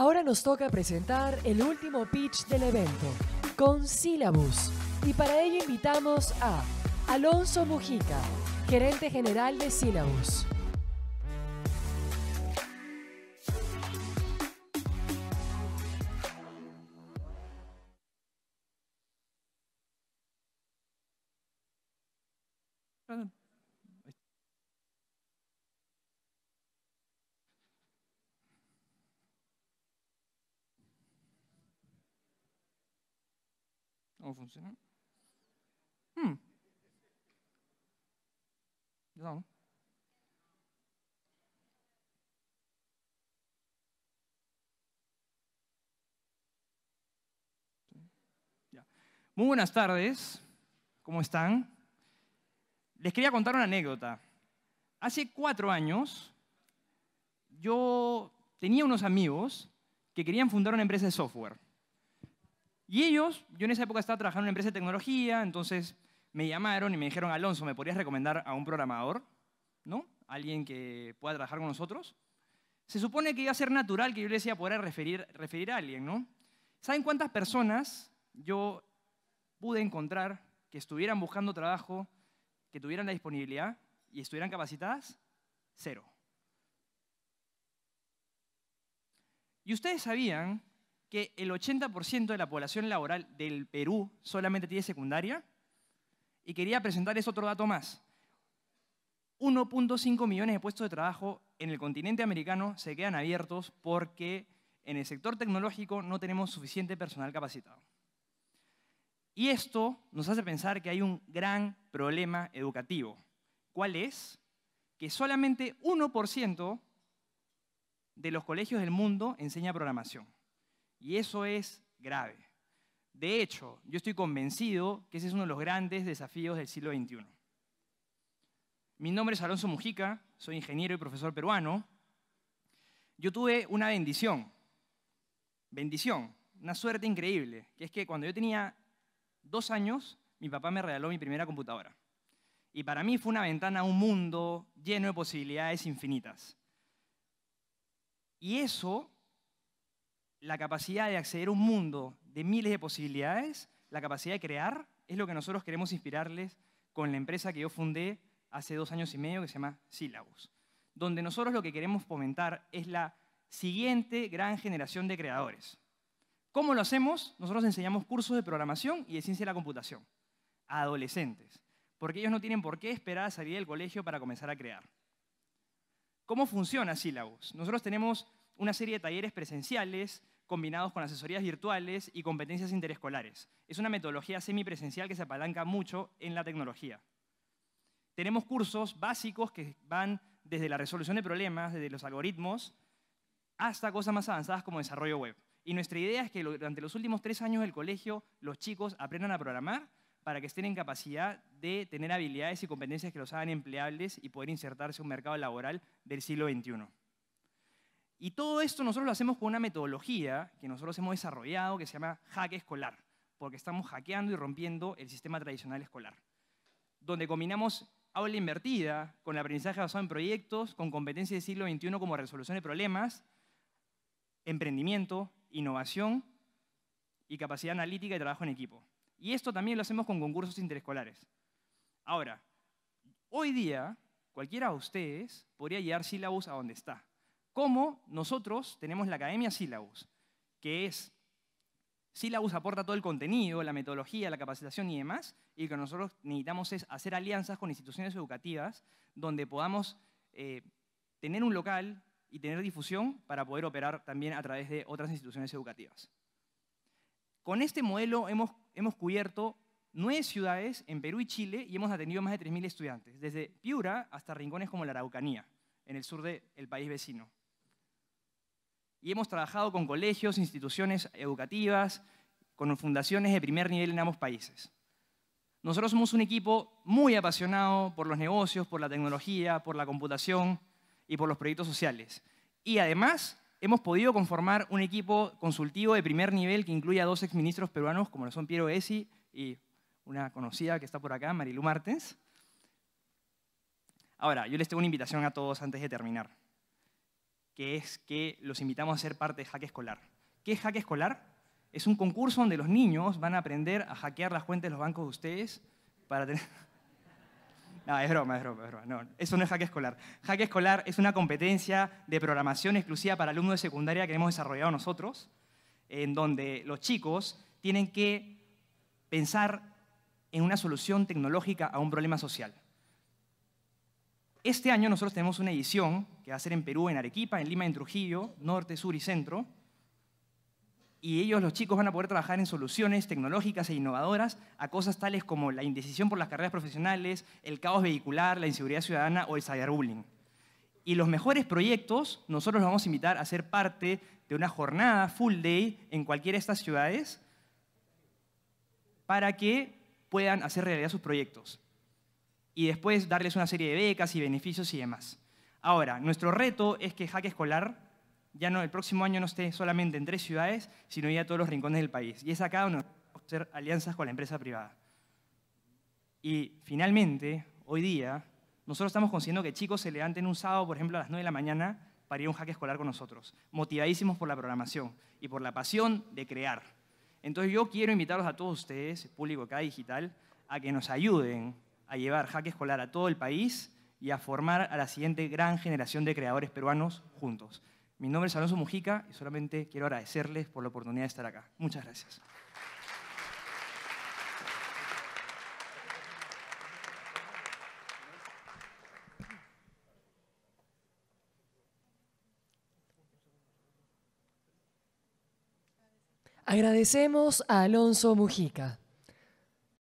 Ahora nos toca presentar el último pitch del evento, con Syllabus. Y para ello invitamos a Alonso Mujica, gerente general de Syllabus. funciona? Hmm. Muy buenas tardes, ¿cómo están? Les quería contar una anécdota. Hace cuatro años yo tenía unos amigos que querían fundar una empresa de software. Y ellos, yo en esa época estaba trabajando en una empresa de tecnología, entonces me llamaron y me dijeron, Alonso, ¿me podrías recomendar a un programador? ¿No? Alguien que pueda trabajar con nosotros. Se supone que iba a ser natural que yo les decía poder referir, referir a alguien, ¿no? ¿Saben cuántas personas yo pude encontrar que estuvieran buscando trabajo, que tuvieran la disponibilidad y estuvieran capacitadas? Cero. ¿Y ustedes sabían que el 80% de la población laboral del Perú solamente tiene secundaria. Y quería presentarles otro dato más. 1.5 millones de puestos de trabajo en el continente americano se quedan abiertos porque en el sector tecnológico no tenemos suficiente personal capacitado. Y esto nos hace pensar que hay un gran problema educativo. ¿Cuál es? Que solamente 1% de los colegios del mundo enseña programación. Y eso es grave. De hecho, yo estoy convencido que ese es uno de los grandes desafíos del siglo XXI. Mi nombre es Alonso Mujica, soy ingeniero y profesor peruano. Yo tuve una bendición, bendición, una suerte increíble, que es que cuando yo tenía dos años, mi papá me regaló mi primera computadora. Y para mí fue una ventana a un mundo lleno de posibilidades infinitas. Y eso la capacidad de acceder a un mundo de miles de posibilidades, la capacidad de crear, es lo que nosotros queremos inspirarles con la empresa que yo fundé hace dos años y medio que se llama Syllabus, donde nosotros lo que queremos fomentar es la siguiente gran generación de creadores. ¿Cómo lo hacemos? Nosotros enseñamos cursos de programación y de ciencia de la computación a adolescentes, porque ellos no tienen por qué esperar a salir del colegio para comenzar a crear. ¿Cómo funciona Syllabus? Nosotros tenemos una serie de talleres presenciales combinados con asesorías virtuales y competencias interescolares. Es una metodología semipresencial que se apalanca mucho en la tecnología. Tenemos cursos básicos que van desde la resolución de problemas, desde los algoritmos, hasta cosas más avanzadas como desarrollo web. Y nuestra idea es que durante los últimos tres años del colegio los chicos aprendan a programar para que estén en capacidad de tener habilidades y competencias que los hagan empleables y poder insertarse en un mercado laboral del siglo XXI. Y todo esto nosotros lo hacemos con una metodología que nosotros hemos desarrollado que se llama hack escolar, porque estamos hackeando y rompiendo el sistema tradicional escolar, donde combinamos aula invertida con el aprendizaje basado en proyectos, con competencias del siglo XXI como resolución de problemas, emprendimiento, innovación y capacidad analítica y trabajo en equipo. Y esto también lo hacemos con concursos interescolares. Ahora, hoy día, cualquiera de ustedes podría llevar Syllabus a donde está como nosotros tenemos la Academia Syllabus, que es, Syllabus aporta todo el contenido, la metodología, la capacitación y demás, y lo que nosotros necesitamos es hacer alianzas con instituciones educativas donde podamos eh, tener un local y tener difusión para poder operar también a través de otras instituciones educativas. Con este modelo hemos, cubierto nueve ciudades en Perú y Chile y hemos atendido más de 3.000 estudiantes, desde Piura hasta rincones como la Araucanía, en el sur del país vecino y hemos trabajado con colegios, instituciones educativas, con fundaciones de primer nivel en ambos países. Nosotros somos un equipo muy apasionado por los negocios, por la tecnología, por la computación y por los proyectos sociales. Y además hemos podido conformar un equipo consultivo de primer nivel que incluye a dos exministros peruanos, como lo son Piero esi y una conocida que está por acá, Marilu Martens. Ahora, yo les tengo una invitación a todos antes de terminar que es que los invitamos a ser parte de Hack Escolar. ¿Qué es Hack Escolar? Es un concurso donde los niños van a aprender a hackear las cuentas de los bancos de ustedes para tener... No, es broma, es broma, es broma. No, eso no es Hack Escolar. Hack Escolar es una competencia de programación exclusiva para alumnos de secundaria que hemos desarrollado nosotros, en donde los chicos tienen que pensar en una solución tecnológica a un problema social. Este año nosotros tenemos una edición que va a ser en Perú, en Arequipa, en Lima, en Trujillo, norte, sur y centro. Y ellos, los chicos, van a poder trabajar en soluciones tecnológicas e innovadoras a cosas tales como la indecisión por las carreras profesionales, el caos vehicular, la inseguridad ciudadana o el cyberbullying. Y los mejores proyectos, nosotros los vamos a invitar a ser parte de una jornada full day en cualquiera de estas ciudades para que puedan hacer realidad sus proyectos y después darles una serie de becas y beneficios y demás. Ahora, nuestro reto es que Hack Escolar ya no, el próximo año no esté solamente en tres ciudades, sino ya en todos los rincones del país. Y es acá donde vamos a hacer alianzas con la empresa privada. Y finalmente, hoy día, nosotros estamos consiguiendo que chicos se levanten un sábado, por ejemplo, a las 9 de la mañana para ir a un hack escolar con nosotros, motivadísimos por la programación y por la pasión de crear. Entonces yo quiero invitarlos a todos ustedes, público acá digital, a que nos ayuden a llevar Jaque Escolar a todo el país y a formar a la siguiente gran generación de creadores peruanos juntos. Mi nombre es Alonso Mujica y solamente quiero agradecerles por la oportunidad de estar acá. Muchas gracias. Agradecemos a Alonso Mujica.